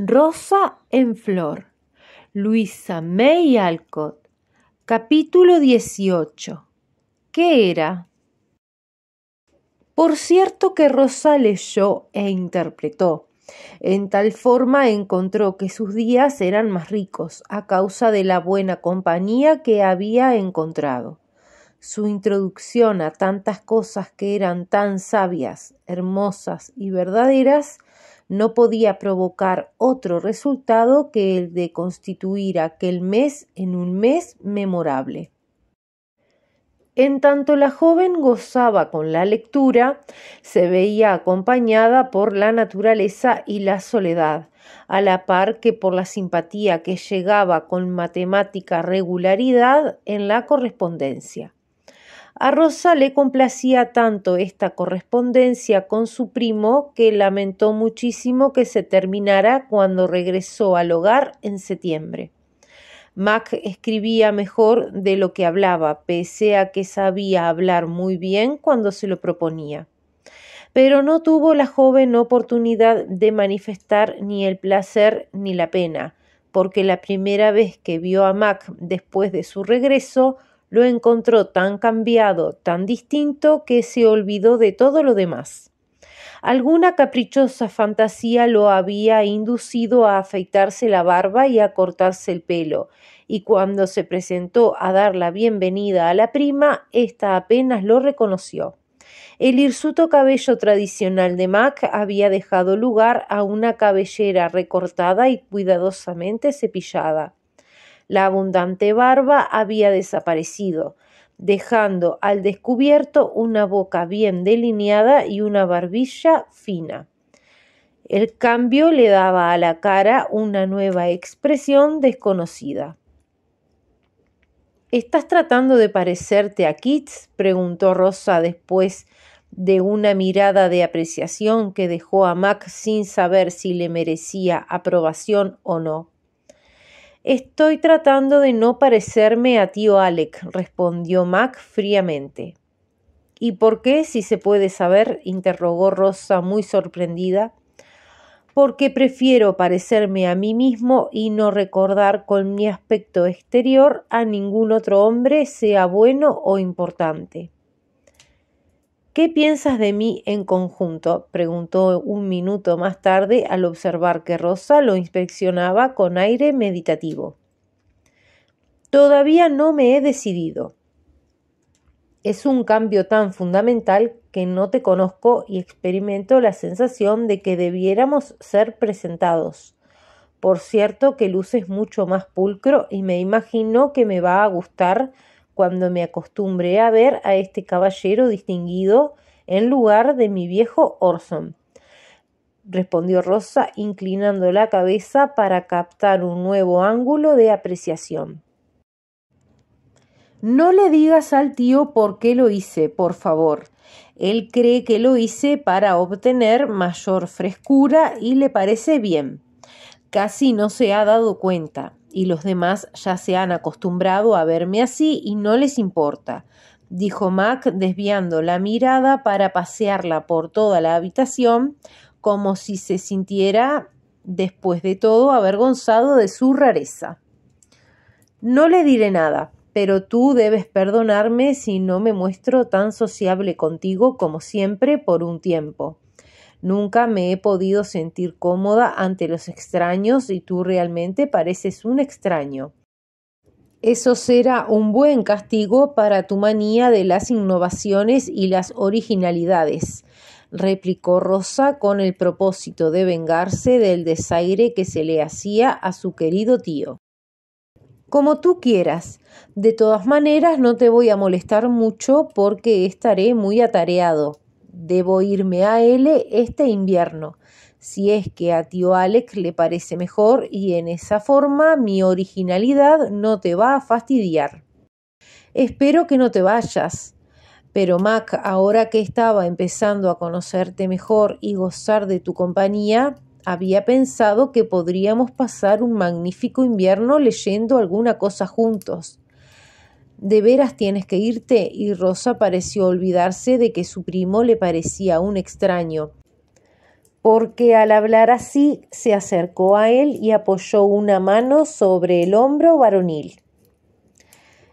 Rosa en Flor, Luisa May Alcott, capítulo 18. ¿Qué era? Por cierto que Rosa leyó e interpretó. En tal forma encontró que sus días eran más ricos a causa de la buena compañía que había encontrado. Su introducción a tantas cosas que eran tan sabias, hermosas y verdaderas no podía provocar otro resultado que el de constituir aquel mes en un mes memorable. En tanto la joven gozaba con la lectura, se veía acompañada por la naturaleza y la soledad, a la par que por la simpatía que llegaba con matemática regularidad en la correspondencia. A Rosa le complacía tanto esta correspondencia con su primo que lamentó muchísimo que se terminara cuando regresó al hogar en septiembre. Mac escribía mejor de lo que hablaba, pese a que sabía hablar muy bien cuando se lo proponía. Pero no tuvo la joven oportunidad de manifestar ni el placer ni la pena, porque la primera vez que vio a Mac después de su regreso, lo encontró tan cambiado, tan distinto, que se olvidó de todo lo demás. Alguna caprichosa fantasía lo había inducido a afeitarse la barba y a cortarse el pelo, y cuando se presentó a dar la bienvenida a la prima, ésta apenas lo reconoció. El hirsuto cabello tradicional de Mac había dejado lugar a una cabellera recortada y cuidadosamente cepillada. La abundante barba había desaparecido, dejando al descubierto una boca bien delineada y una barbilla fina. El cambio le daba a la cara una nueva expresión desconocida. ¿Estás tratando de parecerte a Kitz? preguntó Rosa después de una mirada de apreciación que dejó a Mac sin saber si le merecía aprobación o no. Estoy tratando de no parecerme a tío Alec, respondió Mac fríamente. ¿Y por qué, si se puede saber? interrogó Rosa muy sorprendida. Porque prefiero parecerme a mí mismo y no recordar con mi aspecto exterior a ningún otro hombre, sea bueno o importante. ¿Qué piensas de mí en conjunto? preguntó un minuto más tarde al observar que Rosa lo inspeccionaba con aire meditativo. Todavía no me he decidido. Es un cambio tan fundamental que no te conozco y experimento la sensación de que debiéramos ser presentados. Por cierto que luces mucho más pulcro y me imagino que me va a gustar cuando me acostumbré a ver a este caballero distinguido en lugar de mi viejo Orson respondió Rosa, inclinando la cabeza para captar un nuevo ángulo de apreciación. No le digas al tío por qué lo hice, por favor. Él cree que lo hice para obtener mayor frescura y le parece bien. Casi no se ha dado cuenta y los demás ya se han acostumbrado a verme así y no les importa, dijo Mac desviando la mirada para pasearla por toda la habitación como si se sintiera, después de todo, avergonzado de su rareza. No le diré nada, pero tú debes perdonarme si no me muestro tan sociable contigo como siempre por un tiempo. Nunca me he podido sentir cómoda ante los extraños y tú realmente pareces un extraño. Eso será un buen castigo para tu manía de las innovaciones y las originalidades, replicó Rosa con el propósito de vengarse del desaire que se le hacía a su querido tío. Como tú quieras. De todas maneras, no te voy a molestar mucho porque estaré muy atareado. Debo irme a L este invierno, si es que a tío Alex le parece mejor y en esa forma mi originalidad no te va a fastidiar. Espero que no te vayas. Pero Mac, ahora que estaba empezando a conocerte mejor y gozar de tu compañía, había pensado que podríamos pasar un magnífico invierno leyendo alguna cosa juntos. De veras tienes que irte y Rosa pareció olvidarse de que su primo le parecía un extraño, porque al hablar así se acercó a él y apoyó una mano sobre el hombro varonil.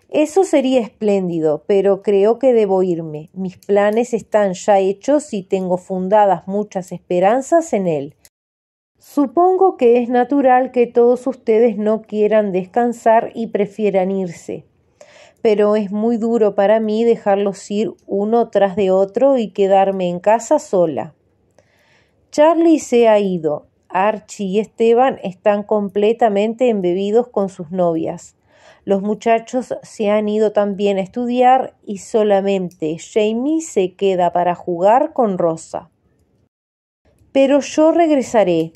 Eso sería espléndido, pero creo que debo irme. Mis planes están ya hechos y tengo fundadas muchas esperanzas en él. Supongo que es natural que todos ustedes no quieran descansar y prefieran irse pero es muy duro para mí dejarlos ir uno tras de otro y quedarme en casa sola. Charlie se ha ido. Archie y Esteban están completamente embebidos con sus novias. Los muchachos se han ido también a estudiar y solamente Jamie se queda para jugar con Rosa. Pero yo regresaré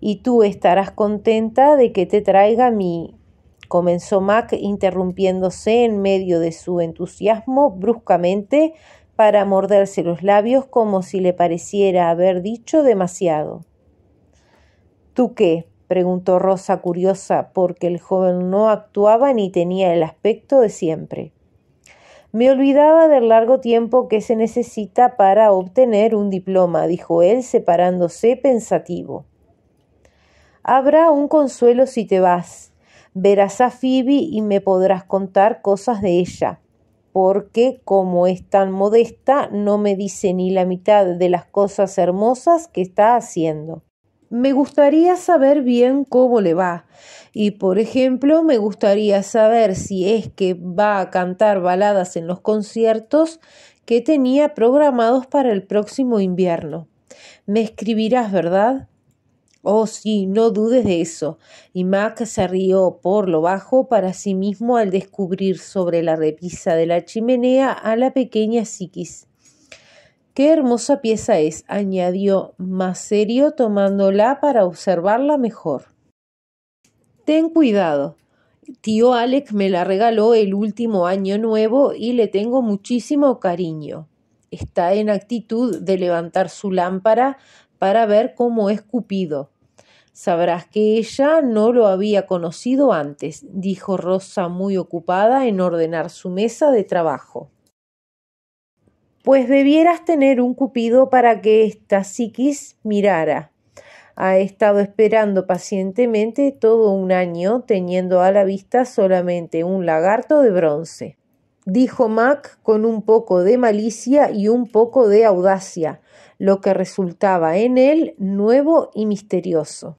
y tú estarás contenta de que te traiga mi comenzó Mac interrumpiéndose en medio de su entusiasmo bruscamente para morderse los labios como si le pareciera haber dicho demasiado. ¿Tú qué? preguntó Rosa curiosa, porque el joven no actuaba ni tenía el aspecto de siempre. Me olvidaba del largo tiempo que se necesita para obtener un diploma, dijo él, separándose pensativo. Habrá un consuelo si te vas, verás a Phoebe y me podrás contar cosas de ella, porque como es tan modesta, no me dice ni la mitad de las cosas hermosas que está haciendo. Me gustaría saber bien cómo le va. Y por ejemplo, me gustaría saber si es que va a cantar baladas en los conciertos que tenía programados para el próximo invierno. Me escribirás, ¿verdad? Oh, sí, no dudes de eso. Y Mac se rió por lo bajo para sí mismo al descubrir sobre la repisa de la chimenea a la pequeña Psiquis. Qué hermosa pieza es, añadió más serio tomándola para observarla mejor. Ten cuidado. Tío Alec me la regaló el último año nuevo y le tengo muchísimo cariño. Está en actitud de levantar su lámpara para ver cómo es Cupido. Sabrás que ella no lo había conocido antes, dijo Rosa muy ocupada en ordenar su mesa de trabajo. Pues debieras tener un cupido para que esta psiquis mirara. Ha estado esperando pacientemente todo un año, teniendo a la vista solamente un lagarto de bronce. Dijo Mac con un poco de malicia y un poco de audacia lo que resultaba en él nuevo y misterioso.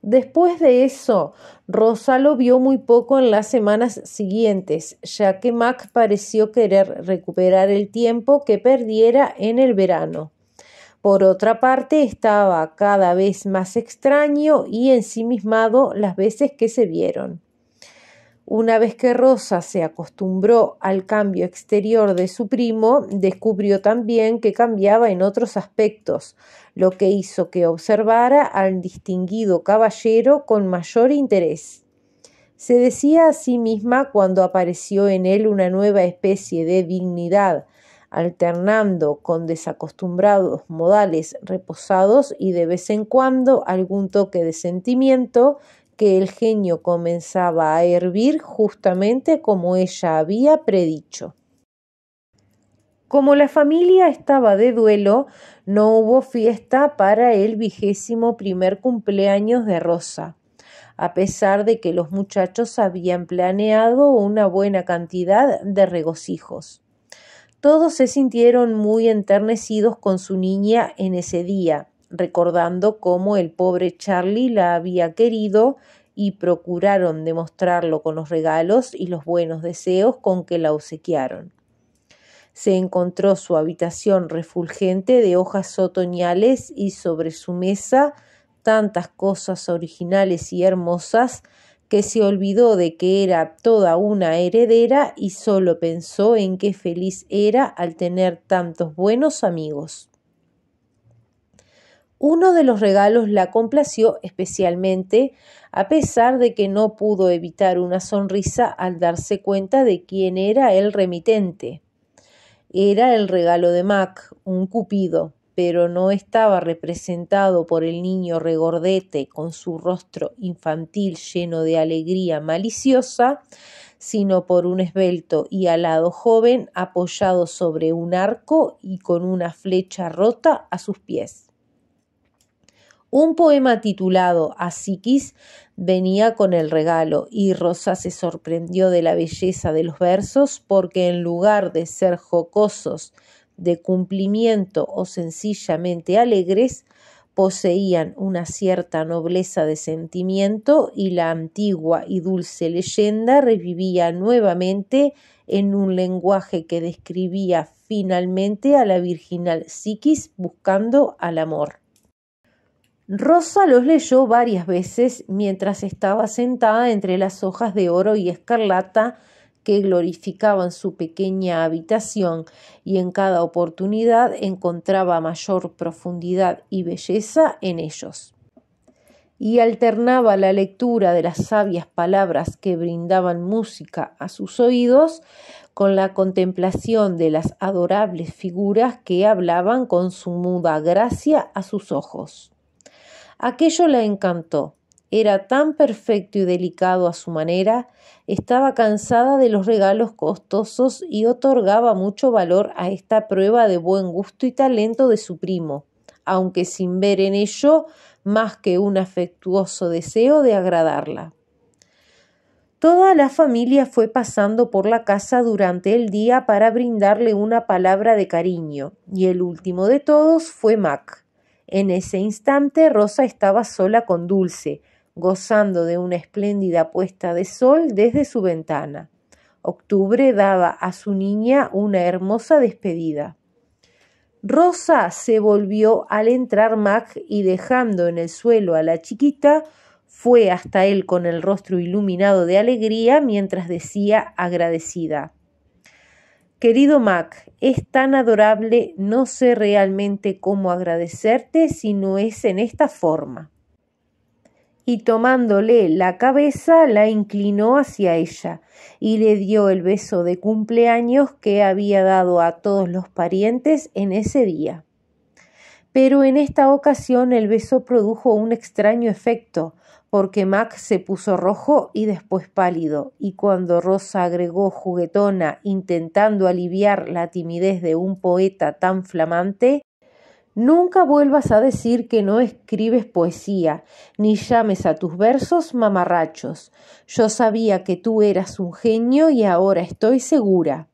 Después de eso, Rosa lo vio muy poco en las semanas siguientes, ya que Mac pareció querer recuperar el tiempo que perdiera en el verano. Por otra parte, estaba cada vez más extraño y ensimismado las veces que se vieron. Una vez que Rosa se acostumbró al cambio exterior de su primo, descubrió también que cambiaba en otros aspectos, lo que hizo que observara al distinguido caballero con mayor interés. Se decía a sí misma cuando apareció en él una nueva especie de dignidad, alternando con desacostumbrados modales reposados y de vez en cuando algún toque de sentimiento que el genio comenzaba a hervir justamente como ella había predicho. Como la familia estaba de duelo, no hubo fiesta para el vigésimo primer cumpleaños de Rosa, a pesar de que los muchachos habían planeado una buena cantidad de regocijos. Todos se sintieron muy enternecidos con su niña en ese día, recordando cómo el pobre Charlie la había querido y procuraron demostrarlo con los regalos y los buenos deseos con que la obsequiaron. Se encontró su habitación refulgente de hojas otoñales y sobre su mesa tantas cosas originales y hermosas que se olvidó de que era toda una heredera y solo pensó en qué feliz era al tener tantos buenos amigos. Uno de los regalos la complació especialmente, a pesar de que no pudo evitar una sonrisa al darse cuenta de quién era el remitente. Era el regalo de Mac, un cupido, pero no estaba representado por el niño regordete con su rostro infantil lleno de alegría maliciosa, sino por un esbelto y alado joven apoyado sobre un arco y con una flecha rota a sus pies. Un poema titulado A Psiquis venía con el regalo y Rosa se sorprendió de la belleza de los versos porque en lugar de ser jocosos, de cumplimiento o sencillamente alegres, poseían una cierta nobleza de sentimiento y la antigua y dulce leyenda revivía nuevamente en un lenguaje que describía finalmente a la virginal psiquis buscando al amor. Rosa los leyó varias veces mientras estaba sentada entre las hojas de oro y escarlata que glorificaban su pequeña habitación y en cada oportunidad encontraba mayor profundidad y belleza en ellos. Y alternaba la lectura de las sabias palabras que brindaban música a sus oídos con la contemplación de las adorables figuras que hablaban con su muda gracia a sus ojos. Aquello la encantó. Era tan perfecto y delicado a su manera, estaba cansada de los regalos costosos y otorgaba mucho valor a esta prueba de buen gusto y talento de su primo, aunque sin ver en ello más que un afectuoso deseo de agradarla. Toda la familia fue pasando por la casa durante el día para brindarle una palabra de cariño, y el último de todos fue Mac. En ese instante Rosa estaba sola con Dulce, gozando de una espléndida puesta de sol desde su ventana. Octubre daba a su niña una hermosa despedida. Rosa se volvió al entrar Mac y dejando en el suelo a la chiquita, fue hasta él con el rostro iluminado de alegría mientras decía agradecida Querido Mac, es tan adorable, no sé realmente cómo agradecerte si no es en esta forma. Y tomándole la cabeza, la inclinó hacia ella y le dio el beso de cumpleaños que había dado a todos los parientes en ese día. Pero en esta ocasión el beso produjo un extraño efecto, porque Mac se puso rojo y después pálido, y cuando Rosa agregó juguetona intentando aliviar la timidez de un poeta tan flamante, Nunca vuelvas a decir que no escribes poesía, ni llames a tus versos mamarrachos. Yo sabía que tú eras un genio y ahora estoy segura.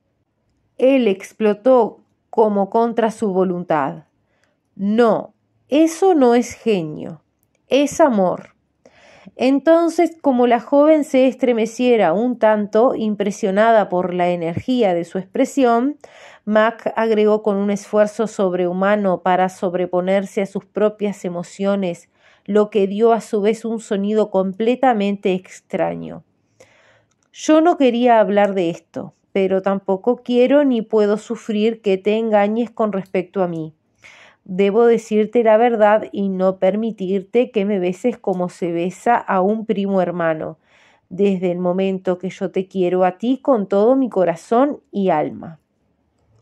Él explotó como contra su voluntad. No, eso no es genio, es amor. Entonces, como la joven se estremeciera un tanto, impresionada por la energía de su expresión, Mac agregó con un esfuerzo sobrehumano para sobreponerse a sus propias emociones, lo que dio a su vez un sonido completamente extraño. Yo no quería hablar de esto, pero tampoco quiero ni puedo sufrir que te engañes con respecto a mí. Debo decirte la verdad y no permitirte que me beses como se besa a un primo hermano, desde el momento que yo te quiero a ti con todo mi corazón y alma.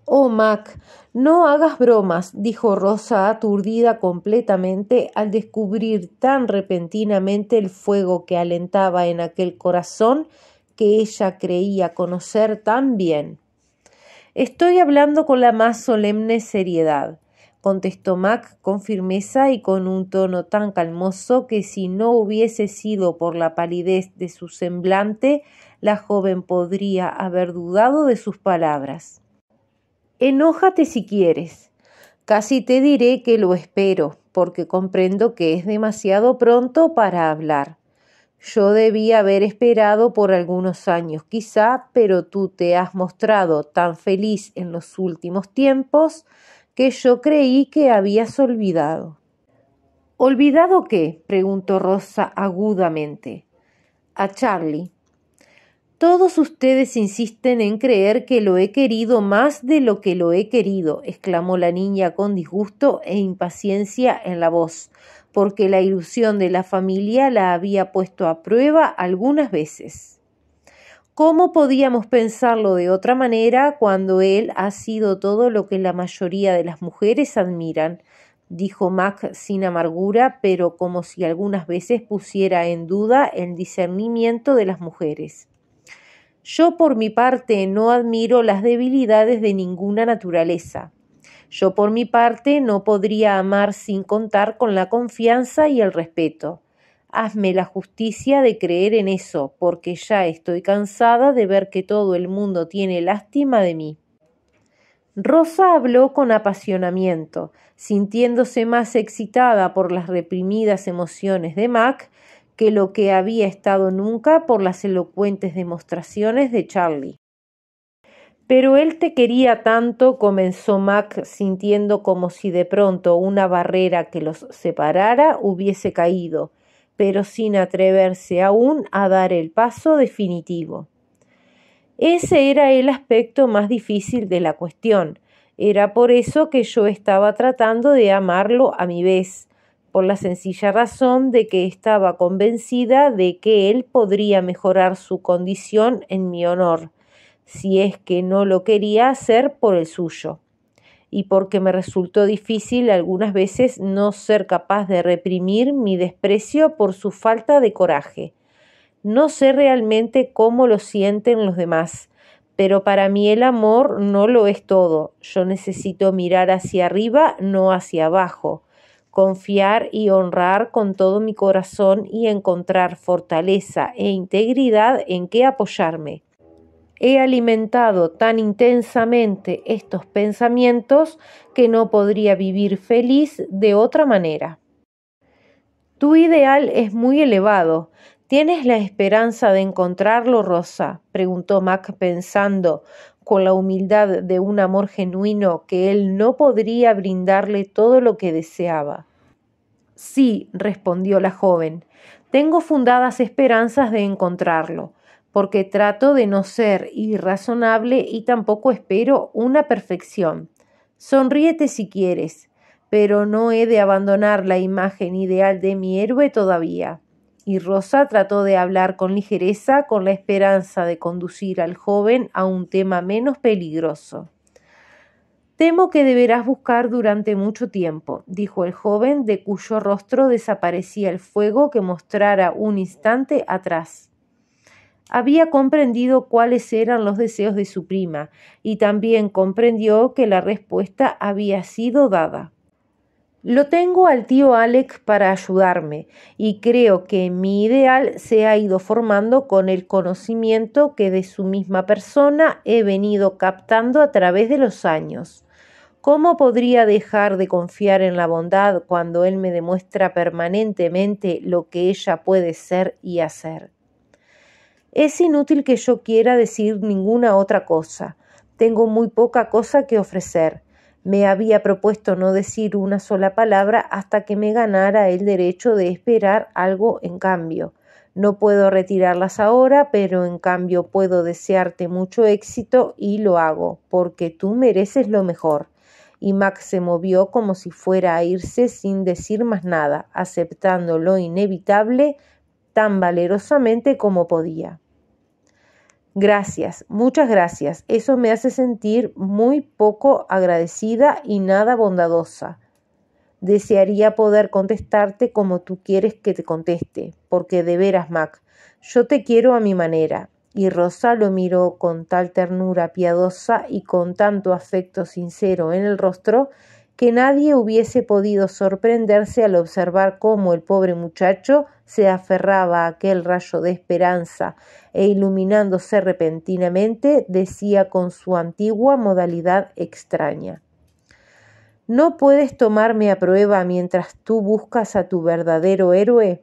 Oh, Mac, no hagas bromas, dijo Rosa, aturdida completamente al descubrir tan repentinamente el fuego que alentaba en aquel corazón que ella creía conocer tan bien. Estoy hablando con la más solemne seriedad contestó Mac con firmeza y con un tono tan calmoso que si no hubiese sido por la palidez de su semblante, la joven podría haber dudado de sus palabras. Enójate si quieres. Casi te diré que lo espero, porque comprendo que es demasiado pronto para hablar. Yo debía haber esperado por algunos años quizá, pero tú te has mostrado tan feliz en los últimos tiempos que yo creí que habías olvidado. ¿Olvidado qué? preguntó Rosa agudamente. A Charlie. Todos ustedes insisten en creer que lo he querido más de lo que lo he querido, exclamó la niña con disgusto e impaciencia en la voz, porque la ilusión de la familia la había puesto a prueba algunas veces. ¿Cómo podíamos pensarlo de otra manera cuando él ha sido todo lo que la mayoría de las mujeres admiran? dijo Mac sin amargura, pero como si algunas veces pusiera en duda el discernimiento de las mujeres. Yo por mi parte no admiro las debilidades de ninguna naturaleza. Yo por mi parte no podría amar sin contar con la confianza y el respeto. Hazme la justicia de creer en eso, porque ya estoy cansada de ver que todo el mundo tiene lástima de mí. Rosa habló con apasionamiento, sintiéndose más excitada por las reprimidas emociones de Mac que lo que había estado nunca por las elocuentes demostraciones de Charlie. Pero él te quería tanto, comenzó Mac sintiendo como si de pronto una barrera que los separara hubiese caído, pero sin atreverse aún a dar el paso definitivo. Ese era el aspecto más difícil de la cuestión. Era por eso que yo estaba tratando de amarlo a mi vez, por la sencilla razón de que estaba convencida de que él podría mejorar su condición en mi honor, si es que no lo quería hacer por el suyo y porque me resultó difícil algunas veces no ser capaz de reprimir mi desprecio por su falta de coraje. No sé realmente cómo lo sienten los demás, pero para mí el amor no lo es todo. Yo necesito mirar hacia arriba, no hacia abajo, confiar y honrar con todo mi corazón y encontrar fortaleza e integridad en qué apoyarme. He alimentado tan intensamente estos pensamientos que no podría vivir feliz de otra manera. Tu ideal es muy elevado. ¿Tienes la esperanza de encontrarlo, Rosa? preguntó Mac pensando, con la humildad de un amor genuino, que él no podría brindarle todo lo que deseaba. Sí, respondió la joven, tengo fundadas esperanzas de encontrarlo porque trato de no ser irrazonable y tampoco espero una perfección. Sonríete si quieres, pero no he de abandonar la imagen ideal de mi héroe todavía. Y Rosa trató de hablar con ligereza con la esperanza de conducir al joven a un tema menos peligroso. Temo que deberás buscar durante mucho tiempo, dijo el joven, de cuyo rostro desaparecía el fuego que mostrara un instante atrás. Había comprendido cuáles eran los deseos de su prima y también comprendió que la respuesta había sido dada. Lo tengo al tío Alex para ayudarme y creo que mi ideal se ha ido formando con el conocimiento que de su misma persona he venido captando a través de los años. ¿Cómo podría dejar de confiar en la bondad cuando él me demuestra permanentemente lo que ella puede ser y hacer? Es inútil que yo quiera decir ninguna otra cosa. Tengo muy poca cosa que ofrecer. Me había propuesto no decir una sola palabra hasta que me ganara el derecho de esperar algo en cambio. No puedo retirarlas ahora, pero en cambio puedo desearte mucho éxito y lo hago, porque tú mereces lo mejor. Y Max se movió como si fuera a irse sin decir más nada, aceptando lo inevitable tan valerosamente como podía. Gracias, muchas gracias. Eso me hace sentir muy poco agradecida y nada bondadosa. Desearía poder contestarte como tú quieres que te conteste, porque de veras, Mac, yo te quiero a mi manera. Y Rosa lo miró con tal ternura piadosa y con tanto afecto sincero en el rostro que nadie hubiese podido sorprenderse al observar cómo el pobre muchacho se aferraba a aquel rayo de esperanza e iluminándose repentinamente decía con su antigua modalidad extraña ¿No puedes tomarme a prueba mientras tú buscas a tu verdadero héroe?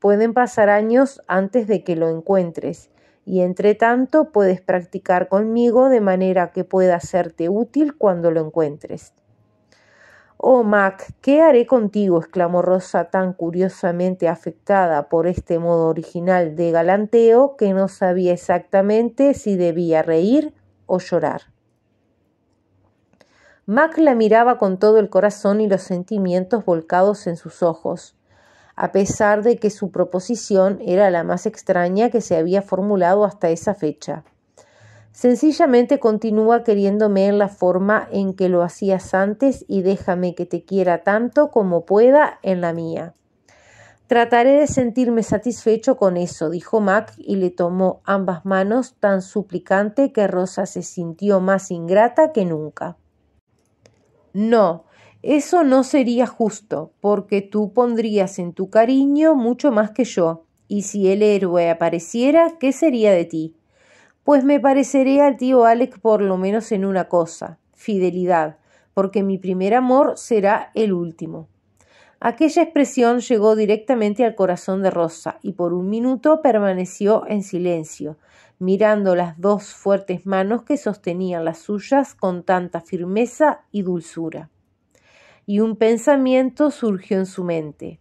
Pueden pasar años antes de que lo encuentres y entre tanto puedes practicar conmigo de manera que pueda serte útil cuando lo encuentres. Oh Mac, ¿qué haré contigo? exclamó Rosa tan curiosamente afectada por este modo original de galanteo que no sabía exactamente si debía reír o llorar. Mac la miraba con todo el corazón y los sentimientos volcados en sus ojos, a pesar de que su proposición era la más extraña que se había formulado hasta esa fecha. Sencillamente continúa queriéndome en la forma en que lo hacías antes y déjame que te quiera tanto como pueda en la mía. Trataré de sentirme satisfecho con eso, dijo Mac y le tomó ambas manos tan suplicante que Rosa se sintió más ingrata que nunca. No, eso no sería justo, porque tú pondrías en tu cariño mucho más que yo, y si el héroe apareciera, ¿qué sería de ti? Pues me pareceré al tío Alec por lo menos en una cosa, fidelidad, porque mi primer amor será el último. Aquella expresión llegó directamente al corazón de Rosa y por un minuto permaneció en silencio, mirando las dos fuertes manos que sostenían las suyas con tanta firmeza y dulzura. Y un pensamiento surgió en su mente.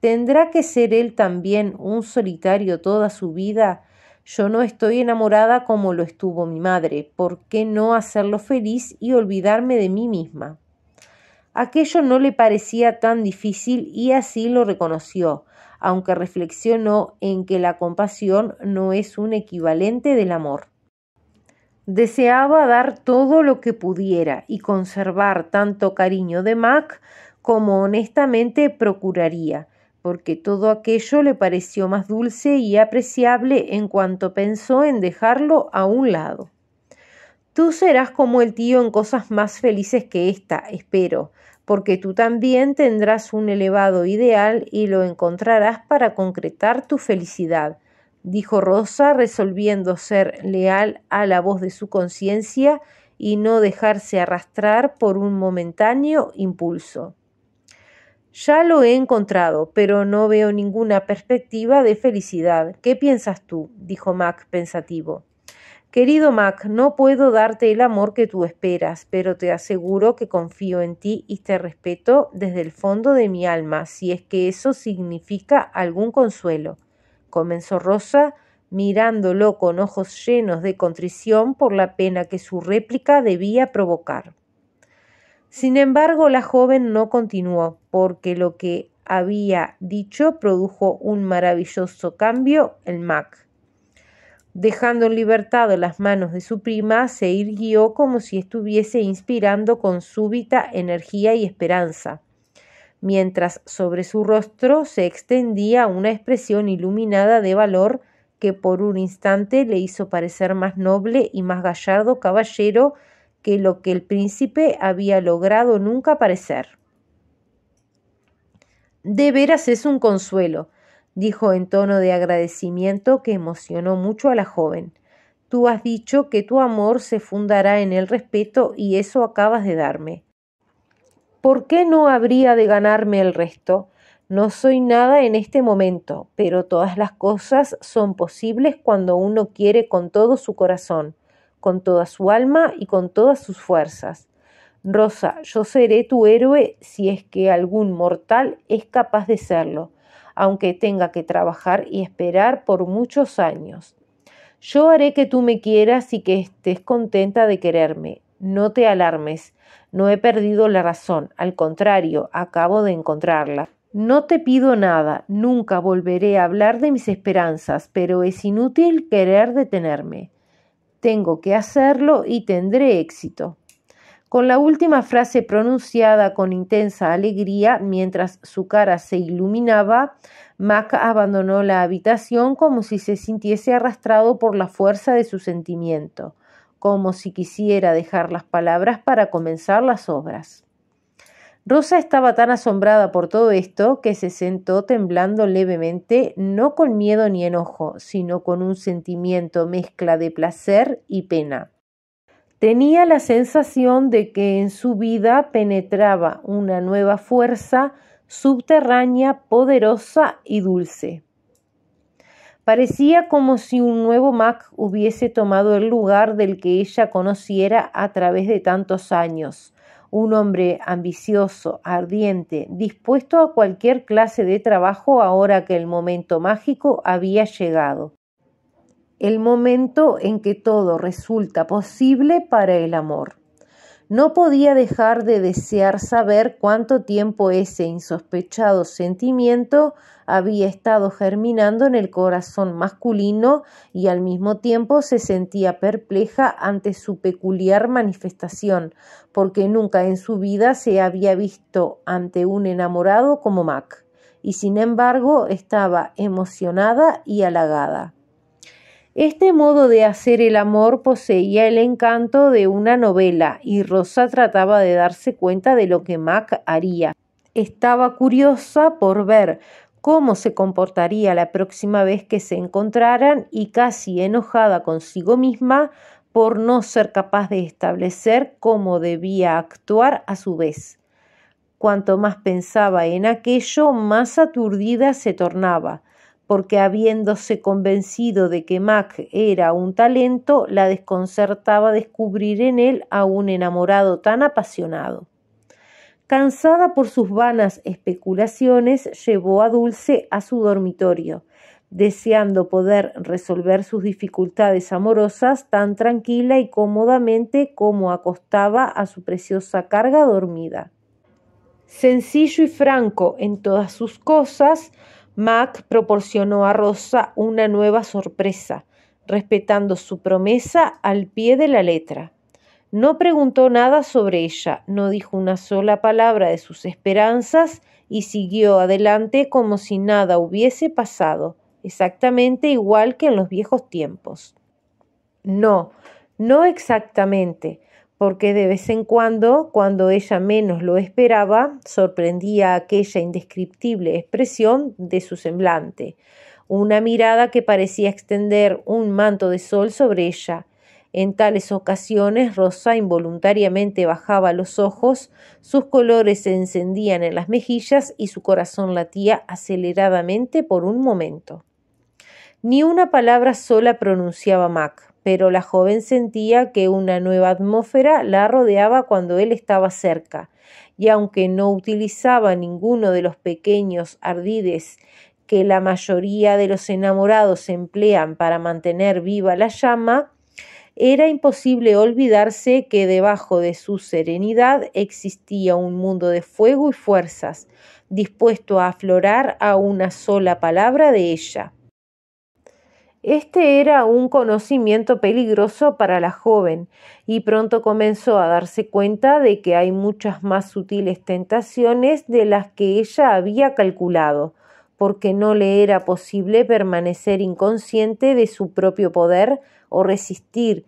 ¿Tendrá que ser él también un solitario toda su vida yo no estoy enamorada como lo estuvo mi madre. ¿Por qué no hacerlo feliz y olvidarme de mí misma? Aquello no le parecía tan difícil y así lo reconoció, aunque reflexionó en que la compasión no es un equivalente del amor. Deseaba dar todo lo que pudiera y conservar tanto cariño de Mac como honestamente procuraría, porque todo aquello le pareció más dulce y apreciable en cuanto pensó en dejarlo a un lado. Tú serás como el tío en cosas más felices que esta, espero, porque tú también tendrás un elevado ideal y lo encontrarás para concretar tu felicidad, dijo Rosa, resolviendo ser leal a la voz de su conciencia y no dejarse arrastrar por un momentáneo impulso. Ya lo he encontrado, pero no veo ninguna perspectiva de felicidad. ¿Qué piensas tú? dijo Mac pensativo. Querido Mac, no puedo darte el amor que tú esperas, pero te aseguro que confío en ti y te respeto desde el fondo de mi alma, si es que eso significa algún consuelo. Comenzó Rosa, mirándolo con ojos llenos de contrición por la pena que su réplica debía provocar. Sin embargo, la joven no continuó, porque lo que había dicho produjo un maravilloso cambio en Mac. Dejando en libertad las manos de su prima, se irguió como si estuviese inspirando con súbita energía y esperanza, mientras sobre su rostro se extendía una expresión iluminada de valor que por un instante le hizo parecer más noble y más gallardo caballero que lo que el príncipe había logrado nunca parecer. De veras es un consuelo, dijo en tono de agradecimiento que emocionó mucho a la joven. Tú has dicho que tu amor se fundará en el respeto y eso acabas de darme. ¿Por qué no habría de ganarme el resto? No soy nada en este momento, pero todas las cosas son posibles cuando uno quiere con todo su corazón con toda su alma y con todas sus fuerzas. Rosa, yo seré tu héroe si es que algún mortal es capaz de serlo, aunque tenga que trabajar y esperar por muchos años. Yo haré que tú me quieras y que estés contenta de quererme. No te alarmes, no he perdido la razón, al contrario, acabo de encontrarla. No te pido nada, nunca volveré a hablar de mis esperanzas, pero es inútil querer detenerme tengo que hacerlo y tendré éxito. Con la última frase pronunciada con intensa alegría, mientras su cara se iluminaba, Mac abandonó la habitación como si se sintiese arrastrado por la fuerza de su sentimiento, como si quisiera dejar las palabras para comenzar las obras. Rosa estaba tan asombrada por todo esto que se sentó temblando levemente, no con miedo ni enojo, sino con un sentimiento mezcla de placer y pena. Tenía la sensación de que en su vida penetraba una nueva fuerza subterránea, poderosa y dulce. Parecía como si un nuevo Mac hubiese tomado el lugar del que ella conociera a través de tantos años, un hombre ambicioso, ardiente, dispuesto a cualquier clase de trabajo ahora que el momento mágico había llegado. El momento en que todo resulta posible para el amor. No podía dejar de desear saber cuánto tiempo ese insospechado sentimiento había estado germinando en el corazón masculino y al mismo tiempo se sentía perpleja ante su peculiar manifestación, porque nunca en su vida se había visto ante un enamorado como Mac, y sin embargo estaba emocionada y halagada. Este modo de hacer el amor poseía el encanto de una novela y Rosa trataba de darse cuenta de lo que Mac haría. Estaba curiosa por ver cómo se comportaría la próxima vez que se encontraran y casi enojada consigo misma por no ser capaz de establecer cómo debía actuar a su vez. Cuanto más pensaba en aquello, más aturdida se tornaba porque habiéndose convencido de que Mac era un talento, la desconcertaba descubrir en él a un enamorado tan apasionado. Cansada por sus vanas especulaciones, llevó a Dulce a su dormitorio, deseando poder resolver sus dificultades amorosas tan tranquila y cómodamente como acostaba a su preciosa carga dormida. Sencillo y franco en todas sus cosas, Mac proporcionó a Rosa una nueva sorpresa, respetando su promesa al pie de la letra. No preguntó nada sobre ella, no dijo una sola palabra de sus esperanzas y siguió adelante como si nada hubiese pasado, exactamente igual que en los viejos tiempos. No, no exactamente porque de vez en cuando, cuando ella menos lo esperaba, sorprendía aquella indescriptible expresión de su semblante, una mirada que parecía extender un manto de sol sobre ella. En tales ocasiones Rosa involuntariamente bajaba los ojos, sus colores se encendían en las mejillas y su corazón latía aceleradamente por un momento. Ni una palabra sola pronunciaba Mac pero la joven sentía que una nueva atmósfera la rodeaba cuando él estaba cerca, y aunque no utilizaba ninguno de los pequeños ardides que la mayoría de los enamorados emplean para mantener viva la llama, era imposible olvidarse que debajo de su serenidad existía un mundo de fuego y fuerzas, dispuesto a aflorar a una sola palabra de ella. Este era un conocimiento peligroso para la joven y pronto comenzó a darse cuenta de que hay muchas más sutiles tentaciones de las que ella había calculado, porque no le era posible permanecer inconsciente de su propio poder o resistir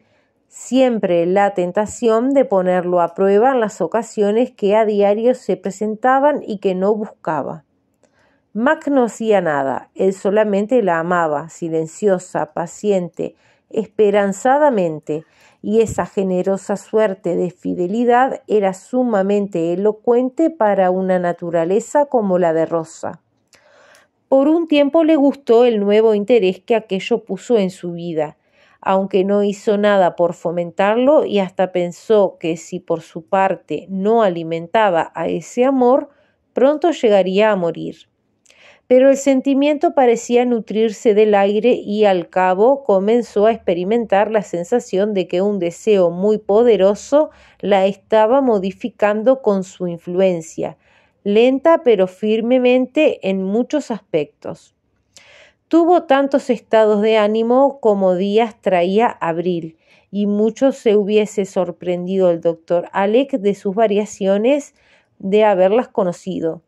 siempre la tentación de ponerlo a prueba en las ocasiones que a diario se presentaban y que no buscaba. Mac no hacía nada, él solamente la amaba, silenciosa, paciente, esperanzadamente, y esa generosa suerte de fidelidad era sumamente elocuente para una naturaleza como la de Rosa. Por un tiempo le gustó el nuevo interés que aquello puso en su vida, aunque no hizo nada por fomentarlo y hasta pensó que si por su parte no alimentaba a ese amor, pronto llegaría a morir pero el sentimiento parecía nutrirse del aire y al cabo comenzó a experimentar la sensación de que un deseo muy poderoso la estaba modificando con su influencia, lenta pero firmemente en muchos aspectos. Tuvo tantos estados de ánimo como días traía abril, y mucho se hubiese sorprendido el doctor Alec de sus variaciones de haberlas conocido.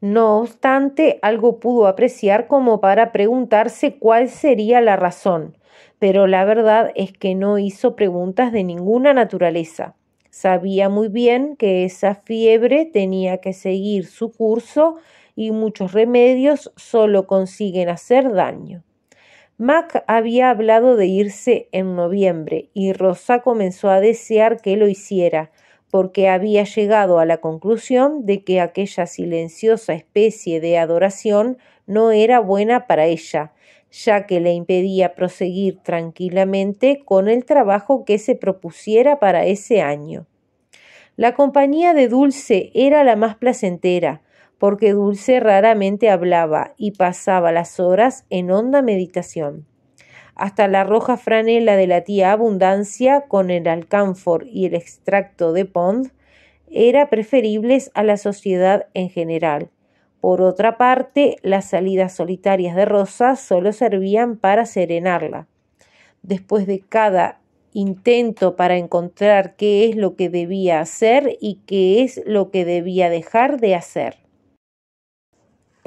No obstante, algo pudo apreciar como para preguntarse cuál sería la razón, pero la verdad es que no hizo preguntas de ninguna naturaleza. Sabía muy bien que esa fiebre tenía que seguir su curso y muchos remedios solo consiguen hacer daño. Mac había hablado de irse en noviembre y Rosa comenzó a desear que lo hiciera, porque había llegado a la conclusión de que aquella silenciosa especie de adoración no era buena para ella, ya que le impedía proseguir tranquilamente con el trabajo que se propusiera para ese año. La compañía de Dulce era la más placentera, porque Dulce raramente hablaba y pasaba las horas en honda meditación hasta la roja franela de la tía Abundancia con el alcanfor y el extracto de pond, era preferibles a la sociedad en general. Por otra parte, las salidas solitarias de Rosa solo servían para serenarla. Después de cada intento para encontrar qué es lo que debía hacer y qué es lo que debía dejar de hacer.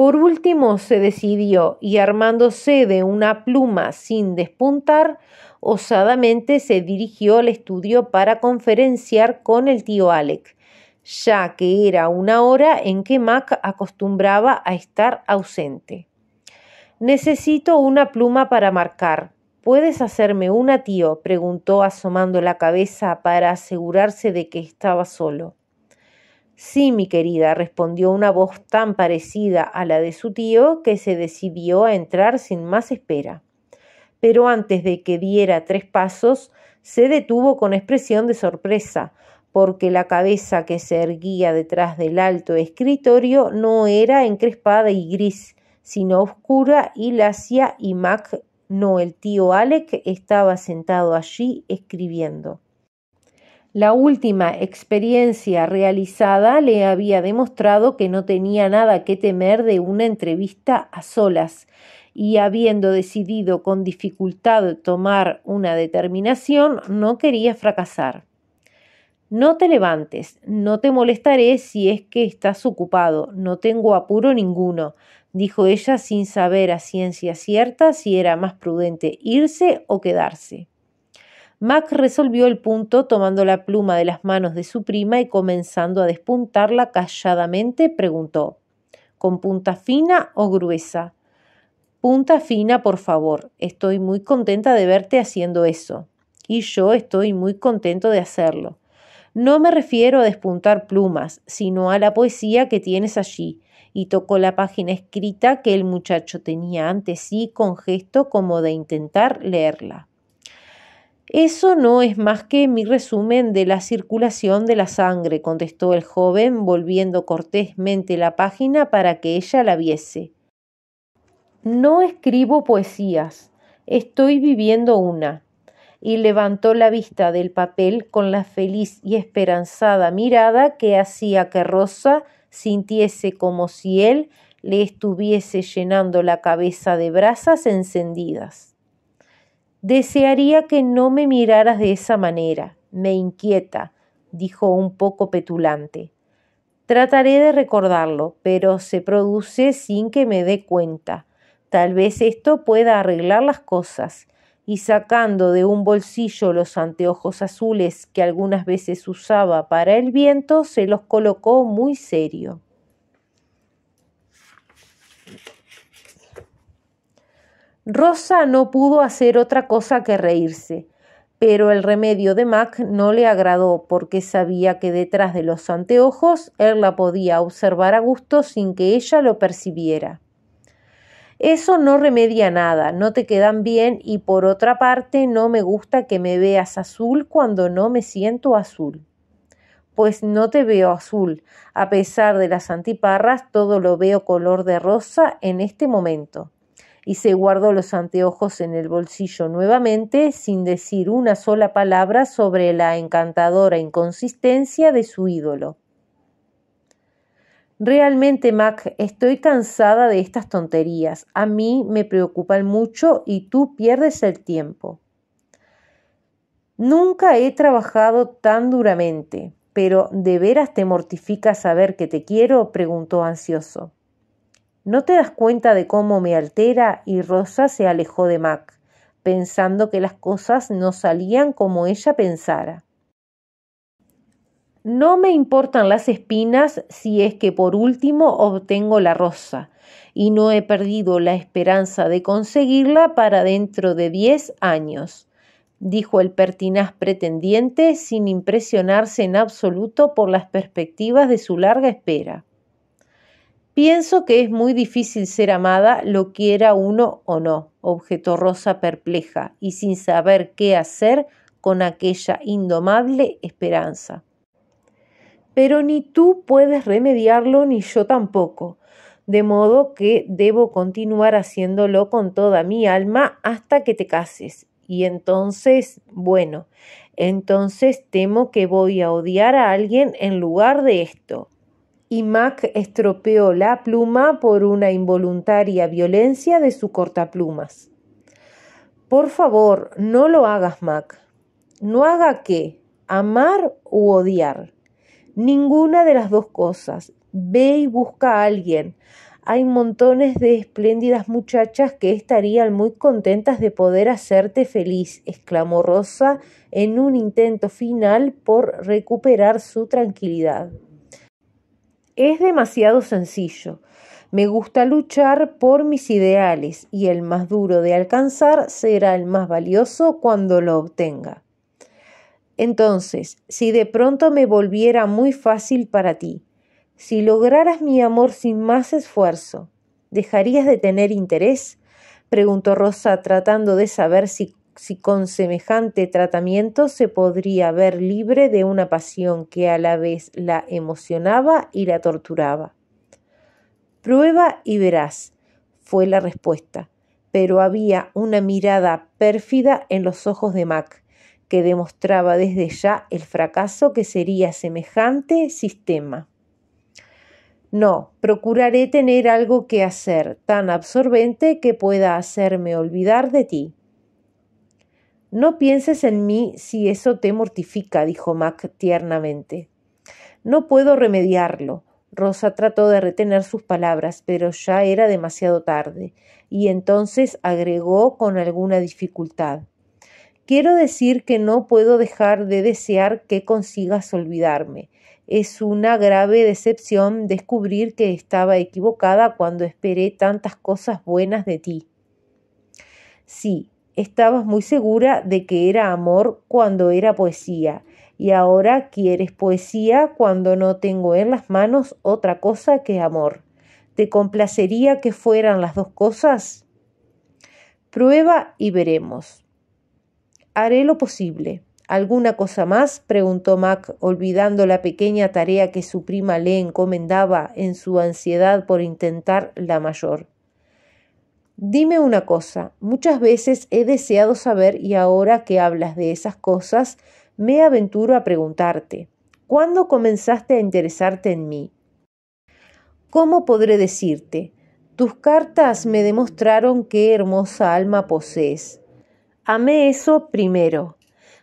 Por último se decidió y armándose de una pluma sin despuntar, osadamente se dirigió al estudio para conferenciar con el tío Alec, ya que era una hora en que Mac acostumbraba a estar ausente. Necesito una pluma para marcar. ¿Puedes hacerme una, tío? preguntó asomando la cabeza para asegurarse de que estaba solo. Sí, mi querida, respondió una voz tan parecida a la de su tío que se decidió a entrar sin más espera. Pero antes de que diera tres pasos, se detuvo con expresión de sorpresa, porque la cabeza que se erguía detrás del alto escritorio no era encrespada y gris, sino oscura y lacia y Mac, no el tío Alec, estaba sentado allí escribiendo. La última experiencia realizada le había demostrado que no tenía nada que temer de una entrevista a solas, y habiendo decidido con dificultad tomar una determinación, no quería fracasar. No te levantes, no te molestaré si es que estás ocupado, no tengo apuro ninguno, dijo ella sin saber a ciencia cierta si era más prudente irse o quedarse. Mac resolvió el punto tomando la pluma de las manos de su prima y comenzando a despuntarla calladamente, preguntó, ¿con punta fina o gruesa? Punta fina, por favor. Estoy muy contenta de verte haciendo eso. Y yo estoy muy contento de hacerlo. No me refiero a despuntar plumas, sino a la poesía que tienes allí. Y tocó la página escrita que el muchacho tenía ante sí con gesto como de intentar leerla. Eso no es más que mi resumen de la circulación de la sangre, contestó el joven, volviendo cortésmente la página para que ella la viese. No escribo poesías, estoy viviendo una. Y levantó la vista del papel con la feliz y esperanzada mirada que hacía que Rosa sintiese como si él le estuviese llenando la cabeza de brasas encendidas. Desearía que no me miraras de esa manera. Me inquieta, dijo un poco petulante. Trataré de recordarlo, pero se produce sin que me dé cuenta. Tal vez esto pueda arreglar las cosas. Y sacando de un bolsillo los anteojos azules que algunas veces usaba para el viento, se los colocó muy serio. Rosa no pudo hacer otra cosa que reírse, pero el remedio de Mac no le agradó porque sabía que detrás de los anteojos él la podía observar a gusto sin que ella lo percibiera. Eso no remedia nada, no te quedan bien y por otra parte no me gusta que me veas azul cuando no me siento azul. Pues no te veo azul, a pesar de las antiparras todo lo veo color de rosa en este momento y se guardó los anteojos en el bolsillo nuevamente sin decir una sola palabra sobre la encantadora inconsistencia de su ídolo. Realmente, Mac, estoy cansada de estas tonterías. A mí me preocupan mucho y tú pierdes el tiempo. Nunca he trabajado tan duramente, pero ¿de veras te mortifica saber que te quiero? preguntó ansioso. ¿No te das cuenta de cómo me altera? Y Rosa se alejó de Mac, pensando que las cosas no salían como ella pensara. No me importan las espinas si es que por último obtengo la rosa, y no he perdido la esperanza de conseguirla para dentro de diez años, dijo el pertinaz pretendiente sin impresionarse en absoluto por las perspectivas de su larga espera. Pienso que es muy difícil ser amada, lo quiera uno o no, objetó Rosa perpleja y sin saber qué hacer con aquella indomable esperanza. Pero ni tú puedes remediarlo ni yo tampoco, de modo que debo continuar haciéndolo con toda mi alma hasta que te cases. Y entonces, bueno, entonces temo que voy a odiar a alguien en lugar de esto y Mac estropeó la pluma por una involuntaria violencia de su cortaplumas. Por favor, no lo hagas, Mac. No haga qué, amar u odiar. Ninguna de las dos cosas. Ve y busca a alguien. Hay montones de espléndidas muchachas que estarían muy contentas de poder hacerte feliz, exclamó Rosa en un intento final por recuperar su tranquilidad. Es demasiado sencillo. Me gusta luchar por mis ideales y el más duro de alcanzar será el más valioso cuando lo obtenga. Entonces, si de pronto me volviera muy fácil para ti, si lograras mi amor sin más esfuerzo, ¿dejarías de tener interés? preguntó Rosa tratando de saber si si con semejante tratamiento se podría ver libre de una pasión que a la vez la emocionaba y la torturaba. Prueba y verás, fue la respuesta, pero había una mirada pérfida en los ojos de Mac, que demostraba desde ya el fracaso que sería semejante sistema. No, procuraré tener algo que hacer tan absorbente que pueda hacerme olvidar de ti. No pienses en mí si eso te mortifica, dijo Mac tiernamente. No puedo remediarlo. Rosa trató de retener sus palabras, pero ya era demasiado tarde, y entonces agregó con alguna dificultad. Quiero decir que no puedo dejar de desear que consigas olvidarme. Es una grave decepción descubrir que estaba equivocada cuando esperé tantas cosas buenas de ti. Sí, Estabas muy segura de que era amor cuando era poesía, y ahora quieres poesía cuando no tengo en las manos otra cosa que amor. ¿Te complacería que fueran las dos cosas? Prueba y veremos. Haré lo posible. ¿Alguna cosa más? preguntó Mac, olvidando la pequeña tarea que su prima le encomendaba en su ansiedad por intentar la mayor. Dime una cosa, muchas veces he deseado saber y ahora que hablas de esas cosas, me aventuro a preguntarte, ¿cuándo comenzaste a interesarte en mí? ¿Cómo podré decirte? Tus cartas me demostraron qué hermosa alma posees. Amé eso primero.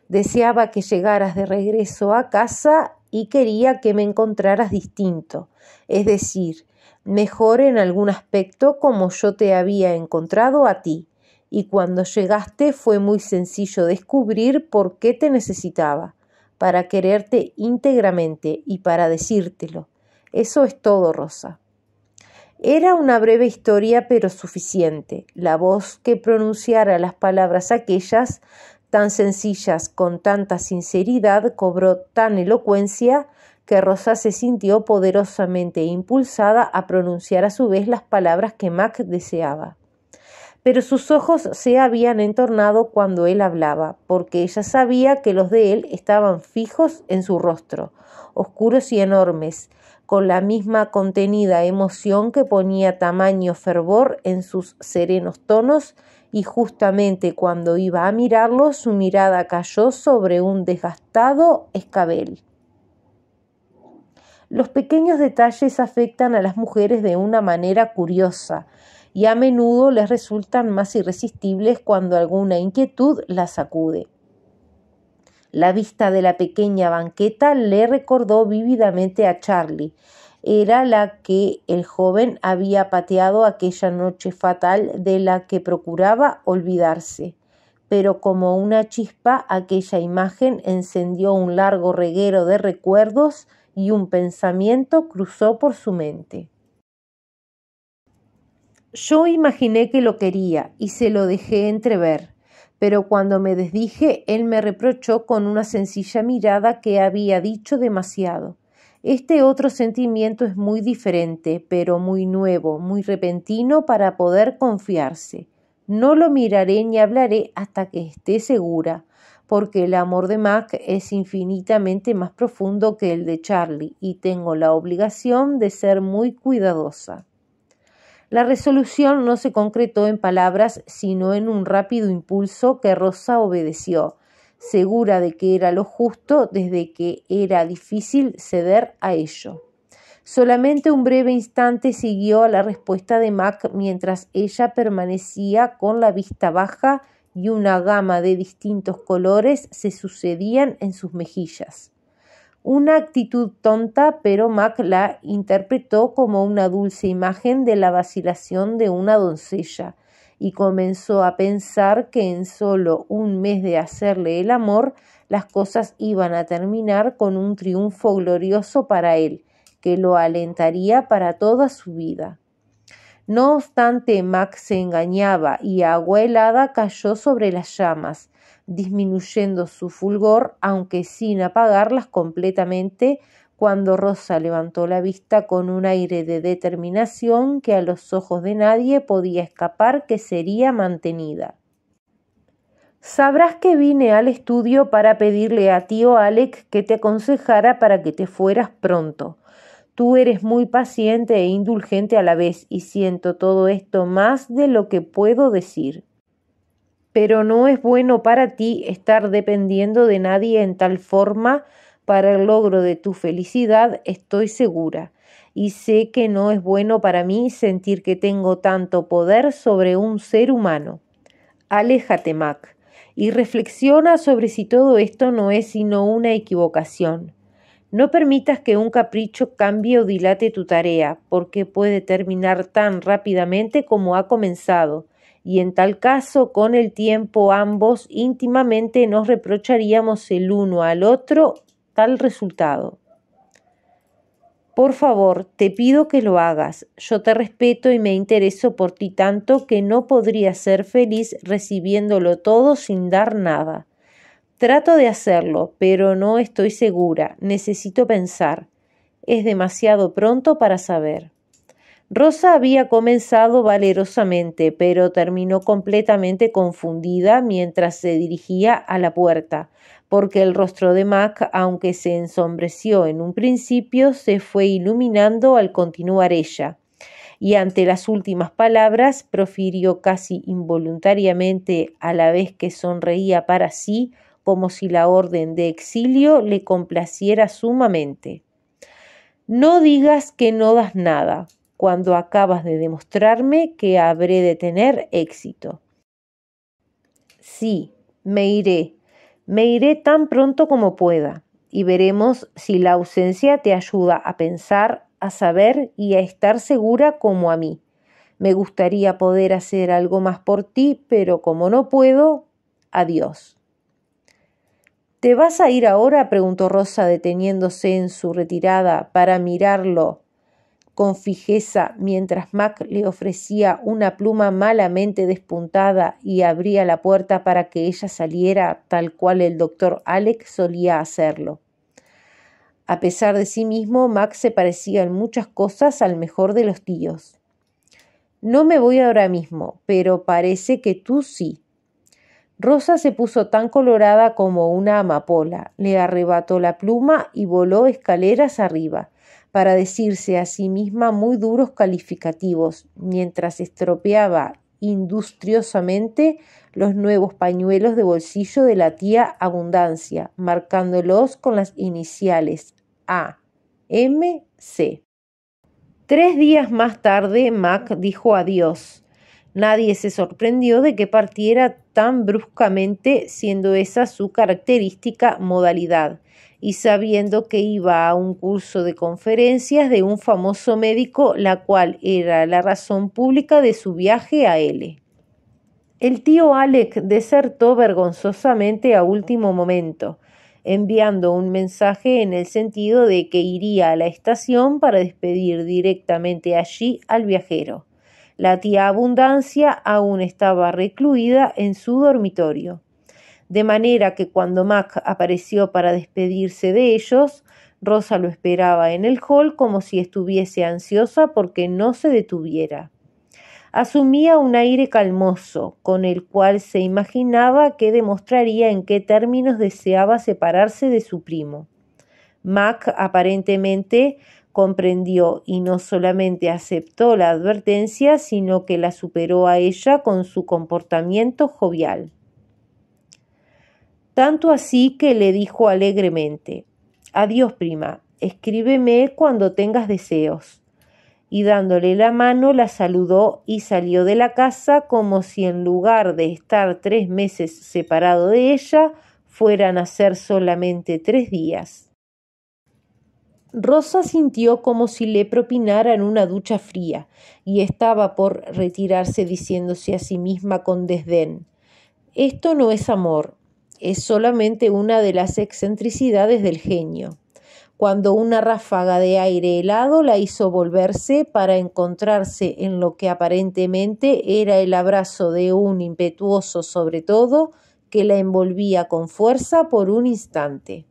Deseaba que llegaras de regreso a casa y quería que me encontraras distinto, es decir, mejor en algún aspecto como yo te había encontrado a ti, y cuando llegaste fue muy sencillo descubrir por qué te necesitaba, para quererte íntegramente y para decírtelo. Eso es todo, Rosa. Era una breve historia, pero suficiente. La voz que pronunciara las palabras aquellas, tan sencillas con tanta sinceridad, cobró tan elocuencia que Rosa se sintió poderosamente impulsada a pronunciar a su vez las palabras que Mac deseaba. Pero sus ojos se habían entornado cuando él hablaba, porque ella sabía que los de él estaban fijos en su rostro, oscuros y enormes, con la misma contenida emoción que ponía tamaño fervor en sus serenos tonos, y justamente cuando iba a mirarlo su mirada cayó sobre un desgastado escabel. Los pequeños detalles afectan a las mujeres de una manera curiosa y a menudo les resultan más irresistibles cuando alguna inquietud las sacude. La vista de la pequeña banqueta le recordó vívidamente a Charlie. Era la que el joven había pateado aquella noche fatal de la que procuraba olvidarse. Pero como una chispa, aquella imagen encendió un largo reguero de recuerdos y un pensamiento cruzó por su mente. Yo imaginé que lo quería y se lo dejé entrever, pero cuando me desdije él me reprochó con una sencilla mirada que había dicho demasiado. Este otro sentimiento es muy diferente, pero muy nuevo, muy repentino para poder confiarse. No lo miraré ni hablaré hasta que esté segura, porque el amor de Mac es infinitamente más profundo que el de Charlie y tengo la obligación de ser muy cuidadosa. La resolución no se concretó en palabras, sino en un rápido impulso que Rosa obedeció, segura de que era lo justo desde que era difícil ceder a ello. Solamente un breve instante siguió la respuesta de Mac mientras ella permanecía con la vista baja y una gama de distintos colores se sucedían en sus mejillas. Una actitud tonta, pero Mac la interpretó como una dulce imagen de la vacilación de una doncella, y comenzó a pensar que en solo un mes de hacerle el amor las cosas iban a terminar con un triunfo glorioso para él, que lo alentaría para toda su vida. No obstante, Max se engañaba y agua helada cayó sobre las llamas, disminuyendo su fulgor, aunque sin apagarlas completamente, cuando Rosa levantó la vista con un aire de determinación que a los ojos de nadie podía escapar que sería mantenida. Sabrás que vine al estudio para pedirle a tío Alec que te aconsejara para que te fueras pronto. Tú eres muy paciente e indulgente a la vez y siento todo esto más de lo que puedo decir. Pero no es bueno para ti estar dependiendo de nadie en tal forma para el logro de tu felicidad, estoy segura. Y sé que no es bueno para mí sentir que tengo tanto poder sobre un ser humano. Aléjate, Mac, y reflexiona sobre si todo esto no es sino una equivocación. No permitas que un capricho cambie o dilate tu tarea, porque puede terminar tan rápidamente como ha comenzado, y en tal caso con el tiempo ambos íntimamente nos reprocharíamos el uno al otro tal resultado. Por favor, te pido que lo hagas. Yo te respeto y me intereso por ti tanto que no podría ser feliz recibiéndolo todo sin dar nada. Trato de hacerlo, pero no estoy segura. Necesito pensar. Es demasiado pronto para saber. Rosa había comenzado valerosamente, pero terminó completamente confundida mientras se dirigía a la puerta, porque el rostro de Mac, aunque se ensombreció en un principio, se fue iluminando al continuar ella. Y ante las últimas palabras, profirió casi involuntariamente, a la vez que sonreía para sí, como si la orden de exilio le complaciera sumamente. No digas que no das nada, cuando acabas de demostrarme que habré de tener éxito. Sí, me iré, me iré tan pronto como pueda, y veremos si la ausencia te ayuda a pensar, a saber y a estar segura como a mí. Me gustaría poder hacer algo más por ti, pero como no puedo, adiós. ¿Te vas a ir ahora? preguntó Rosa, deteniéndose en su retirada para mirarlo con fijeza mientras Mac le ofrecía una pluma malamente despuntada y abría la puerta para que ella saliera tal cual el doctor Alex solía hacerlo. A pesar de sí mismo, Mac se parecía en muchas cosas al mejor de los tíos. No me voy ahora mismo, pero parece que tú sí, Rosa se puso tan colorada como una amapola, le arrebató la pluma y voló escaleras arriba, para decirse a sí misma muy duros calificativos, mientras estropeaba industriosamente los nuevos pañuelos de bolsillo de la tía Abundancia, marcándolos con las iniciales A, M, C. Tres días más tarde, Mac dijo adiós Nadie se sorprendió de que partiera tan bruscamente, siendo esa su característica modalidad, y sabiendo que iba a un curso de conferencias de un famoso médico, la cual era la razón pública de su viaje a L. El tío Alec desertó vergonzosamente a último momento, enviando un mensaje en el sentido de que iría a la estación para despedir directamente allí al viajero. La tía Abundancia aún estaba recluida en su dormitorio. De manera que cuando Mac apareció para despedirse de ellos, Rosa lo esperaba en el hall como si estuviese ansiosa porque no se detuviera. Asumía un aire calmoso, con el cual se imaginaba que demostraría en qué términos deseaba separarse de su primo. Mac aparentemente comprendió y no solamente aceptó la advertencia, sino que la superó a ella con su comportamiento jovial. Tanto así que le dijo alegremente, Adiós, prima, escríbeme cuando tengas deseos. Y dándole la mano la saludó y salió de la casa como si en lugar de estar tres meses separado de ella, fueran a ser solamente tres días. Rosa sintió como si le propinaran una ducha fría y estaba por retirarse diciéndose a sí misma con desdén Esto no es amor, es solamente una de las excentricidades del genio. Cuando una ráfaga de aire helado la hizo volverse para encontrarse en lo que aparentemente era el abrazo de un impetuoso sobre todo que la envolvía con fuerza por un instante.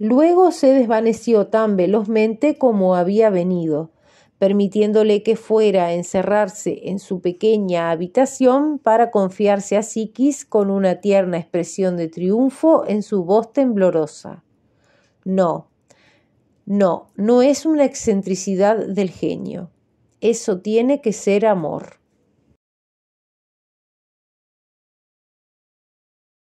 Luego se desvaneció tan velozmente como había venido, permitiéndole que fuera a encerrarse en su pequeña habitación para confiarse a Psiquis con una tierna expresión de triunfo en su voz temblorosa. No, no, no es una excentricidad del genio. Eso tiene que ser amor.